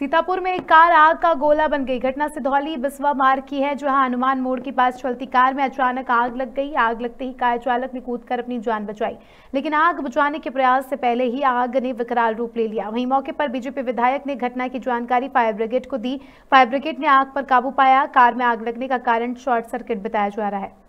सीतापुर में एक कार आग का गोला बन गई घटना सिधौली बिस्वा मार्ग की है जहां हनुमान मोड़ के पास चलती कार में अचानक आग लग गई आग लगते ही कार चालक ने कूदकर अपनी जान बचाई लेकिन आग बुझाने के प्रयास से पहले ही आग ने विकराल रूप ले लिया वहीं मौके पर बीजेपी विधायक ने घटना की जानकारी फायर ब्रिगेड को दी फायर ब्रिगेड ने आग पर काबू पाया कार में आग लगने का कारण शॉर्ट सर्किट बताया जा रहा है